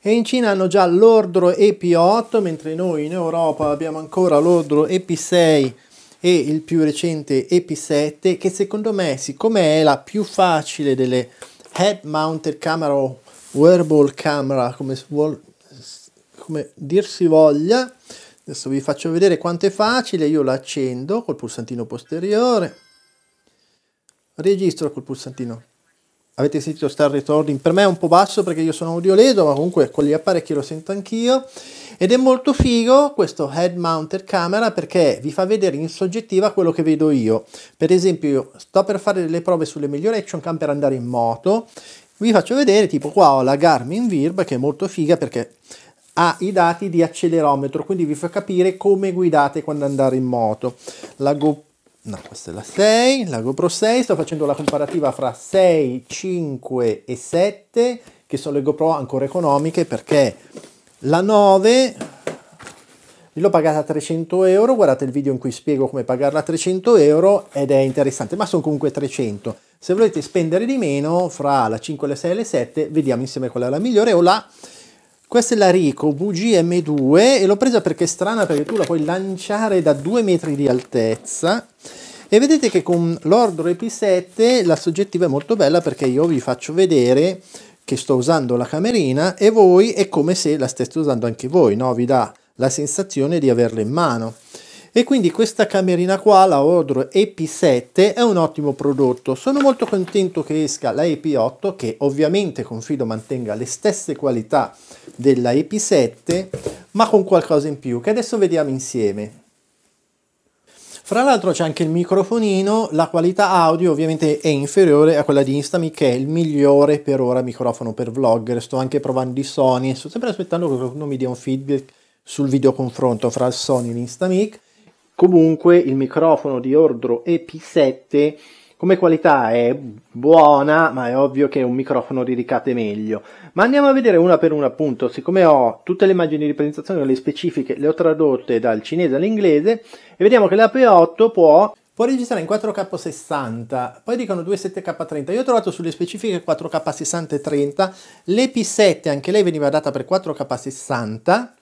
e in Cina hanno già l'ordro EP8, mentre noi in Europa abbiamo ancora l'ordro EP6 e il più recente EP7, che secondo me, siccome è la più facile delle head mounted camera o wearable camera, come, vuol, come dir si voglia, adesso vi faccio vedere quanto è facile, io la accendo col pulsantino posteriore, registro col pulsantino avete sentito Star Recording, per me è un po' basso perché io sono audio audioledo, ma comunque con gli apparecchi lo sento anch'io. Ed è molto figo questo head mounted camera perché vi fa vedere in soggettiva quello che vedo io. Per esempio io sto per fare delle prove sulle migliori action cam per andare in moto, vi faccio vedere tipo qua ho la Garmin Virb che è molto figa perché ha i dati di accelerometro, quindi vi fa capire come guidate quando andare in moto. La GoPro no, questa è la 6, la GoPro 6, sto facendo la comparativa fra 6, 5 e 7, che sono le GoPro ancora economiche, perché la 9 l'ho pagata 300 euro, guardate il video in cui spiego come pagarla a 300 euro ed è interessante, ma sono comunque 300. Se volete spendere di meno, fra la 5, la 6 e la 7, vediamo insieme qual è la migliore o la questa è la Rico VGM2 e l'ho presa perché è strana perché tu la puoi lanciare da due metri di altezza e vedete che con l'Ordro EP7 la soggettiva è molto bella perché io vi faccio vedere che sto usando la camerina e voi è come se la steste usando anche voi, no? vi dà la sensazione di averla in mano e quindi questa camerina qua la Odro EP7 è un ottimo prodotto sono molto contento che esca la EP8 che ovviamente confido mantenga le stesse qualità della EP7 ma con qualcosa in più che adesso vediamo insieme fra l'altro c'è anche il microfonino, la qualità audio ovviamente è inferiore a quella di Instamic che è il migliore per ora microfono per vlogger, sto anche provando i Sony, sto sempre aspettando che qualcuno mi dia un feedback sul video confronto fra il Sony e l'Instamic Comunque il microfono di ordro EP7 come qualità è buona, ma è ovvio che è un microfono di ricate meglio. Ma andiamo a vedere una per una appunto, siccome ho tutte le immagini di presentazione, le specifiche, le ho tradotte dal cinese all'inglese, e vediamo che lap 8 può può registrare in 4K60, poi dicono 27K30. Io ho trovato sulle specifiche 4K60 e 30, l'EP7 anche lei veniva data per 4K60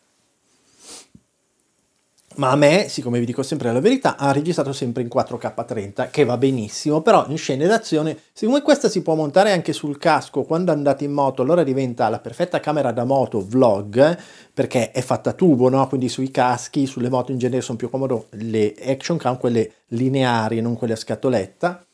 ma a me, siccome vi dico sempre la verità, ha registrato sempre in 4K30, che va benissimo, però in scene d'azione, siccome questa si può montare anche sul casco quando andate in moto, allora diventa la perfetta camera da moto vlog, perché è fatta a tubo, no? quindi sui caschi, sulle moto in genere sono più comodo le action cam, quelle lineari, non quelle a scatoletta.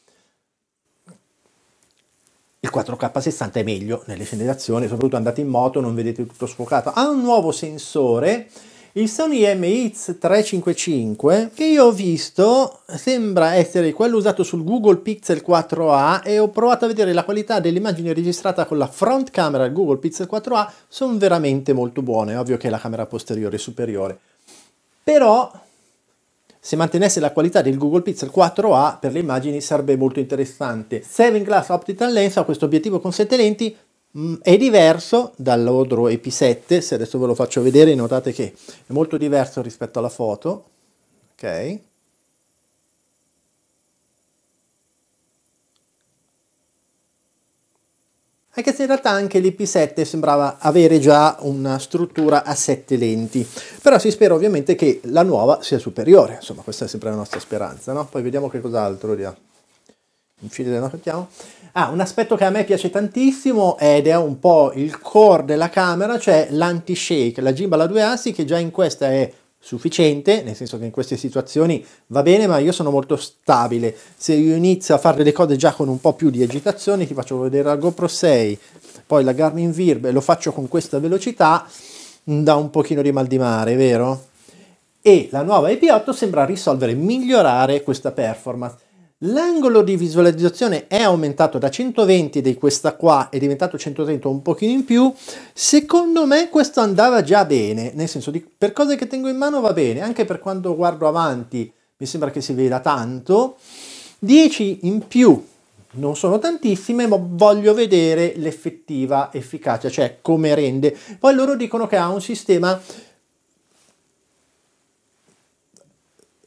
Il 4K60 è meglio nelle scene d'azione, soprattutto andate in moto, non vedete tutto sfocato. Ha un nuovo sensore il Sony MX355 che io ho visto sembra essere quello usato sul Google Pixel 4a e ho provato a vedere la qualità dell'immagine registrata con la front camera del Google Pixel 4a, sono veramente molto buone, ovvio che la camera posteriore è superiore. Però se mantenesse la qualità del Google Pixel 4a per le immagini sarebbe molto interessante. 7 Glass Optical Lens ha questo obiettivo con 7 lenti, Mm, è diverso dall'Odro EP7, se adesso ve lo faccio vedere notate che è molto diverso rispetto alla foto, ok? Anche se in realtà anche l'EP7 sembrava avere già una struttura a 7 lenti, però si spera ovviamente che la nuova sia superiore, insomma questa è sempre la nostra speranza, no? Poi vediamo che cos'altro lì ha un filo no, Ah, un aspetto che a me piace tantissimo ed è un po' il core della camera, cioè l'anti-shake, la gimbal a due assi che già in questa è sufficiente, nel senso che in queste situazioni va bene, ma io sono molto stabile. Se io inizio a fare delle cose già con un po' più di agitazione, ti faccio vedere la GoPro 6, poi la Garmin e lo faccio con questa velocità, mm, dà un pochino di mal di mare, vero? E la nuova ip 8 sembra risolvere, migliorare questa performance. L'angolo di visualizzazione è aumentato da 120 di questa qua, è diventato 130 un pochino in più. Secondo me questo andava già bene, nel senso di per cose che tengo in mano va bene, anche per quando guardo avanti mi sembra che si veda tanto. 10 in più non sono tantissime, ma voglio vedere l'effettiva efficacia, cioè come rende. Poi loro dicono che ha un sistema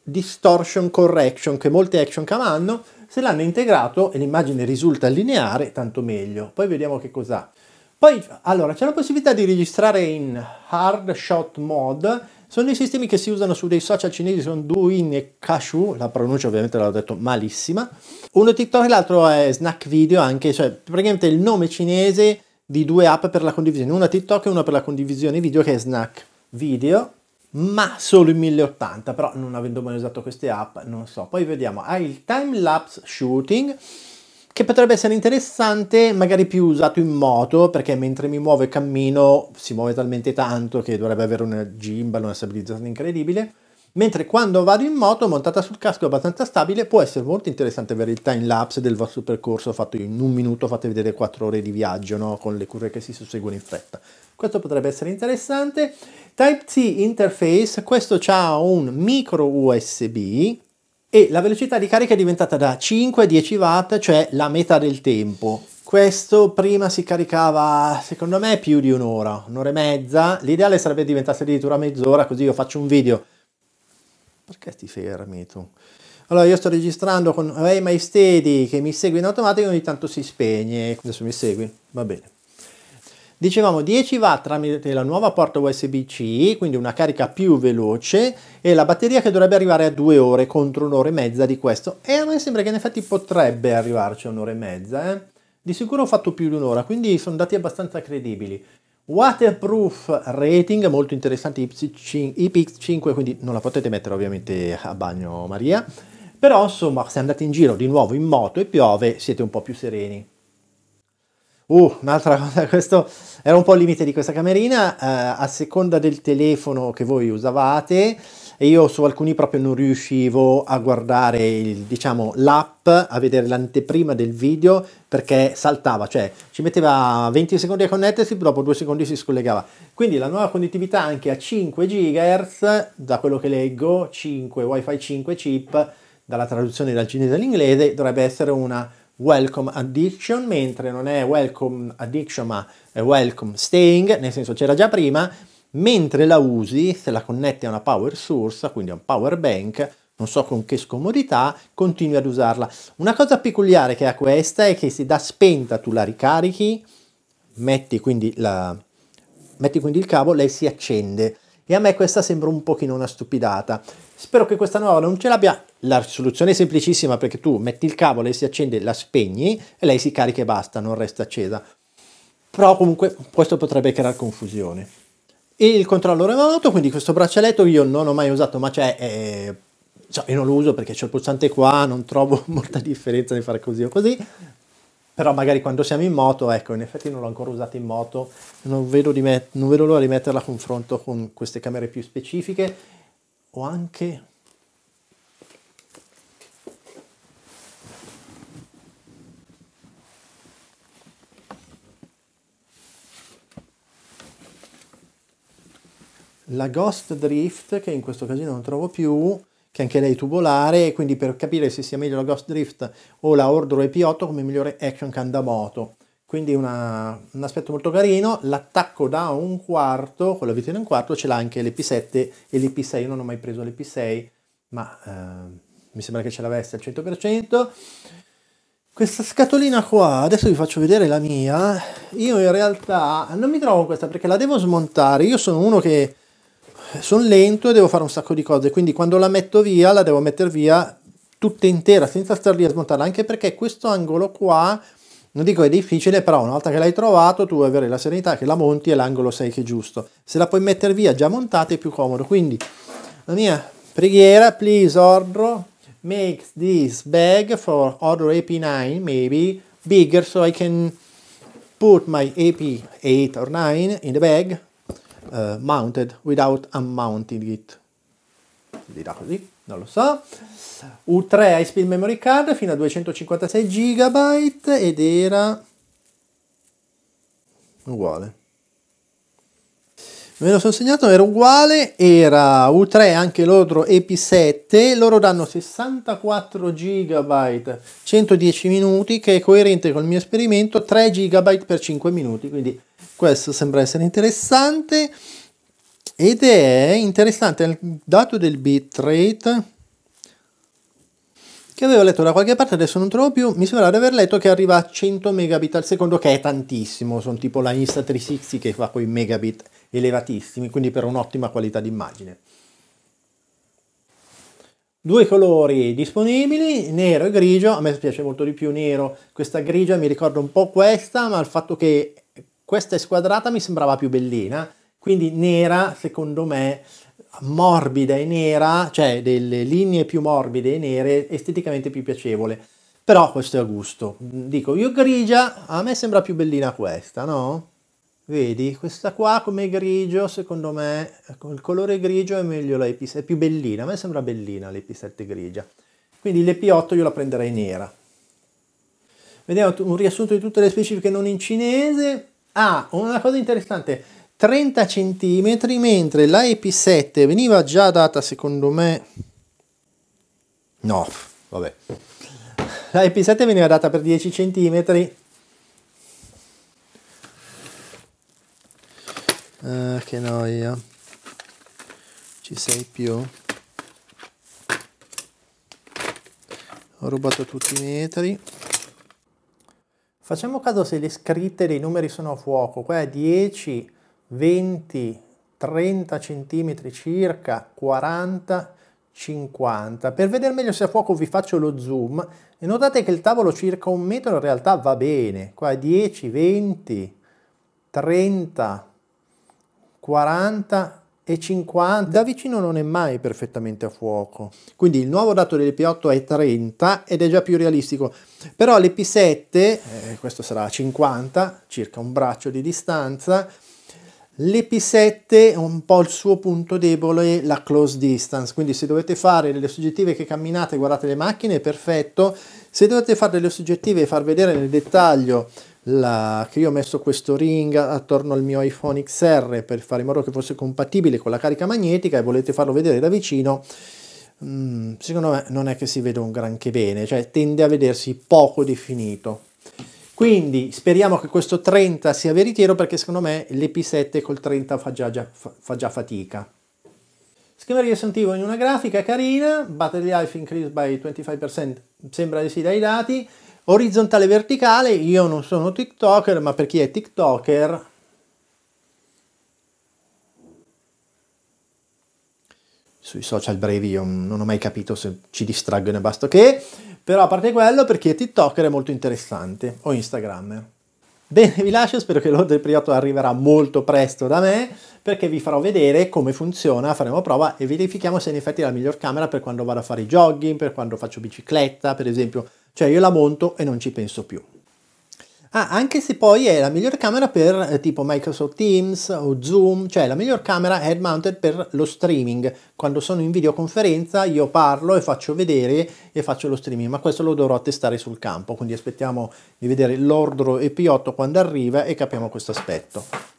distortion correction che molte action cam hanno, se l'hanno integrato e l'immagine risulta lineare, tanto meglio. Poi vediamo che cos'ha. Poi, allora, c'è la possibilità di registrare in hard shot mode. Sono dei sistemi che si usano su dei social cinesi, sono Douyin e Kashu, la pronuncia ovviamente l'ho detto malissima. Uno TikTok e l'altro è Snack Video, anche, cioè praticamente il nome cinese di due app per la condivisione, una TikTok e una per la condivisione video che è Snack Video ma solo in 1080, però non avendo mai usato queste app, non so. Poi vediamo, ha ah, il time lapse shooting, che potrebbe essere interessante, magari più usato in moto, perché mentre mi muovo e cammino si muove talmente tanto che dovrebbe avere una gimbal, una stabilizzazione incredibile mentre quando vado in moto montata sul casco è abbastanza stabile, può essere molto interessante avere il time lapse del vostro percorso fatto in un minuto, fate vedere 4 ore di viaggio no? con le curve che si susseguono in fretta. Questo potrebbe essere interessante. Type-C interface, questo ha un micro USB e la velocità di carica è diventata da 5 a 10 watt, cioè la metà del tempo. Questo prima si caricava, secondo me, più di un'ora, un'ora e mezza. L'ideale sarebbe diventasse addirittura mezz'ora, così io faccio un video perché ti fermi tu? Allora io sto registrando con Ray My Steady che mi segue in automatico e ogni tanto si spegne. Adesso mi segui? Va bene. Dicevamo 10 watt tramite la nuova porta USB-C, quindi una carica più veloce e la batteria che dovrebbe arrivare a 2 ore contro un'ora e mezza di questo. E a me sembra che in effetti potrebbe arrivarci a un'ora e mezza. Eh? Di sicuro ho fatto più di un'ora, quindi sono dati abbastanza credibili. Waterproof rating, molto interessante, IPX5, quindi non la potete mettere ovviamente a bagno Maria, però insomma se andate in giro di nuovo in moto e piove siete un po' più sereni. Uh, un'altra cosa, questo era un po' il limite di questa camerina, eh, a seconda del telefono che voi usavate, e io su alcuni proprio non riuscivo a guardare il, diciamo, l'app, a vedere l'anteprima del video perché saltava, cioè ci metteva 20 secondi a connettersi, dopo 2 secondi si scollegava. Quindi la nuova connettività anche a 5 GHz, da quello che leggo, 5 WiFi 5 chip, dalla traduzione dal cinese all'inglese, dovrebbe essere una welcome addiction, mentre non è welcome addiction ma è welcome staying, nel senso c'era già prima, mentre la usi, se la connetti a una power source, quindi a un power bank, non so con che scomodità, continui ad usarla. Una cosa peculiare che ha questa è che se da spenta tu la ricarichi, metti quindi, la, metti quindi il cavo, lei si accende. E a me questa sembra un pochino una stupidata. Spero che questa nuova non ce l'abbia la soluzione è semplicissima perché tu metti il cavo, lei si accende, la spegni e lei si carica e basta, non resta accesa. Però comunque questo potrebbe creare confusione. Il controllo remoto, quindi questo braccialetto io non ho mai usato, ma c'è eh, cioè, io non lo uso perché c'è il pulsante qua, non trovo molta differenza di fare così o così, però magari quando siamo in moto, ecco, in effetti non l'ho ancora usata in moto, non vedo, non vedo l'ora di metterla a confronto con queste camere più specifiche o anche la Ghost Drift, che in questo casino non trovo più, che anche lei è tubolare, quindi per capire se sia meglio la Ghost Drift o la Orduro EP8 come migliore action da moto. Quindi una, un aspetto molto carino, l'attacco da un quarto, con la vita in un quarto, ce l'ha anche l'EP7 e l'EP6, io non ho mai preso l'EP6, ma eh, mi sembra che ce l'avesse al 100%. Questa scatolina qua, adesso vi faccio vedere la mia, io in realtà non mi trovo questa perché la devo smontare, io sono uno che sono lento e devo fare un sacco di cose, quindi quando la metto via la devo mettere via tutta intera senza star lì a smontarla, anche perché questo angolo qua non dico è difficile, però una volta che l'hai trovato tu vuoi avere la serenità che la monti e l'angolo 6 che è giusto. Se la puoi mettere via già montata è più comodo. Quindi la mia preghiera, please order, make this bag for order AP9 maybe bigger so I can put my AP8 or 9 in the bag uh, mounted without unmounting it. Si dirà così, non lo so. U3 high speed memory card fino a 256 GB ed era uguale me lo sono segnato, era uguale, era U3 anche l'altro ep 7, loro danno 64 GB, 110 minuti, che è coerente col mio esperimento, 3 GB per 5 minuti, quindi questo sembra essere interessante. Ed è interessante il dato del bitrate, che avevo letto da qualche parte, adesso non trovo più, mi sembra di aver letto che arriva a 100 megabit al secondo, che è tantissimo, sono tipo la Insta360 che fa quei megabit elevatissimi, quindi per un'ottima qualità d'immagine. Due colori disponibili, nero e grigio, a me piace molto di più nero, questa grigia mi ricorda un po' questa, ma il fatto che questa è squadrata mi sembrava più bellina, quindi nera secondo me morbida e nera, cioè delle linee più morbide e nere, esteticamente più piacevole. Però questo è a gusto. Dico, io grigia, a me sembra più bellina questa, no? Vedi, questa qua come grigio, secondo me, con ecco, il colore grigio è meglio la EP7, è più bellina, a me sembra bellina l'EP7 grigia. Quindi l'EP8 io la prenderei nera. Vediamo un riassunto di tutte le specifiche non in cinese. Ah, una cosa interessante, 30 cm, mentre la EP7 veniva già data, secondo me... No, vabbè. La EP7 veniva data per 10 cm, Ah, che noia. Ci sei più? Ho rubato tutti i metri. Facciamo caso se le scritte dei numeri sono a fuoco. Qua è 10, 20, 30 cm circa, 40 50. Per vedere meglio se a fuoco vi faccio lo zoom e notate che il tavolo circa un metro in realtà va bene. Qua 10, 20, 30, 40 e 50 da vicino non è mai perfettamente a fuoco quindi il nuovo dato dell'EP8 è 30 ed è già più realistico però l'EP7 eh, questo sarà a 50 circa un braccio di distanza L'EP7 è un po' il suo punto debole, la close distance, quindi se dovete fare delle soggettive che camminate e guardate le macchine è perfetto, se dovete fare delle soggettive e far vedere nel dettaglio la, che io ho messo questo ring attorno al mio iPhone XR per fare in modo che fosse compatibile con la carica magnetica e volete farlo vedere da vicino, mh, mm, secondo me non è che si veda un granché bene, cioè tende a vedersi poco definito. Quindi speriamo che questo 30 sia veritiero perché secondo me l'EP7 col 30 fa già, già, fa già fatica. Schema riassuntivo in una grafica carina, battery life increased by 25%, sembra di sì dai dati, Orizzontale verticale, io non sono TikToker, ma per chi è TikToker sui social brevi io non ho mai capito se ci distraggono e basta che, però a parte quello per chi è TikToker è molto interessante, o instagram Bene, vi lascio, spero che l'Ode Priato arriverà molto presto da me, perché vi farò vedere come funziona, faremo prova e verifichiamo se in effetti è la miglior camera per quando vado a fare i jogging, per quando faccio bicicletta, per esempio cioè io la monto e non ci penso più. Ah, anche se poi è la migliore camera per eh, tipo Microsoft Teams o Zoom, cioè la miglior camera head mounted per lo streaming. Quando sono in videoconferenza io parlo e faccio vedere e faccio lo streaming, ma questo lo dovrò testare sul campo, quindi aspettiamo di vedere l'ordro EP8 quando arriva e capiamo questo aspetto.